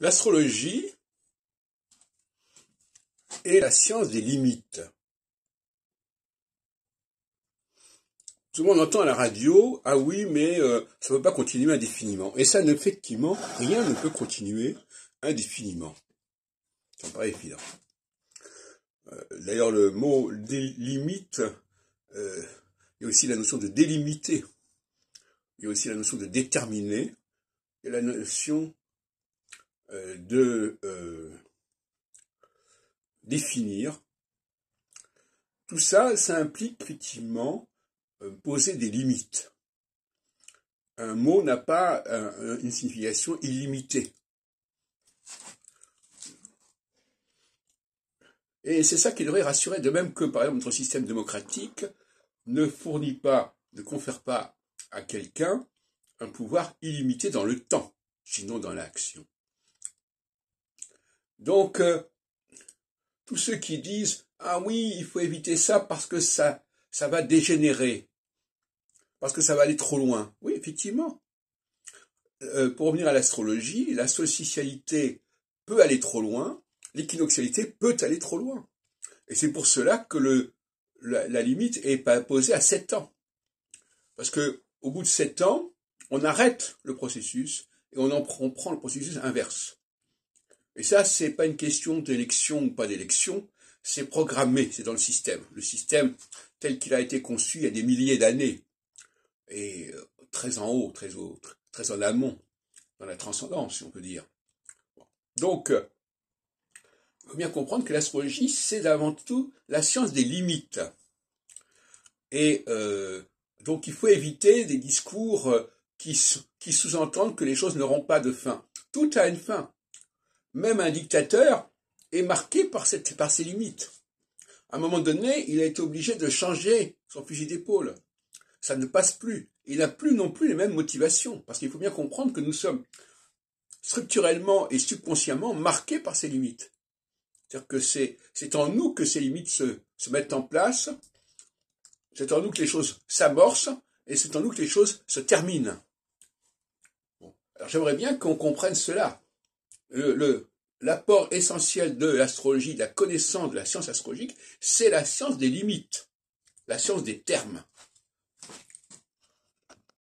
L'astrologie est la science des limites. Tout le monde entend à la radio, ah oui, mais euh, ça ne peut pas continuer indéfiniment. Et ça, effectivement, rien ne peut continuer indéfiniment. C'est pas évident. Euh, d'ailleurs, le mot limite, limites, euh, il y a aussi la notion de délimiter. Il y a aussi la notion de déterminer. Et la notion euh, de euh, définir. Tout ça, ça implique effectivement euh, poser des limites. Un mot n'a pas une signification illimitée. Et c'est ça qui devrait rassurer, de même que, par exemple, notre système démocratique ne fournit pas, ne confère pas à quelqu'un un pouvoir illimité dans le temps, sinon dans l'action. Donc, euh, tous ceux qui disent Ah oui, il faut éviter ça parce que ça, ça va dégénérer, parce que ça va aller trop loin. Oui, effectivement. Euh, pour revenir à l'astrologie, la socialité peut aller trop loin, l'équinoxialité peut aller trop loin. Et c'est pour cela que le, la, limite est posée à 7 ans. Parce que au bout de 7 ans, on arrête le processus et on, en on prend le processus inverse. Et ça, ce n'est pas une question d'élection ou pas d'élection, c'est programmé, c'est dans le système. Le système tel qu'il a été conçu il y a des milliers d'années, et euh, très en haut, très haut, très en amont, dans la transcendance, si on peut dire. Donc, il euh, faut bien comprendre que l'astrologie, c'est avant tout la science des limites. Et euh, donc, il faut éviter des discours qui, qui sous-entendent que les choses n'auront pas de fin. Tout a une fin même un dictateur, est marqué par, par ses limites. À un moment donné, il a été obligé de changer son fusil d'épaule. Ça ne passe plus. Il n'a plus non plus les mêmes motivations, parce qu'il faut bien comprendre que nous sommes structurellement et subconsciemment marqués par ces limites. C'est-à-dire que c'est en nous que ces limites se, mettent en place, c'est en nous que les choses s'amorcent, et c'est en nous que les choses se terminent. Alors j'aimerais bien qu'on comprenne cela l'apport le, l'apport essentiel de l'astrologie, de la connaissance de la science astrologique, c'est la science des limites, la science des termes.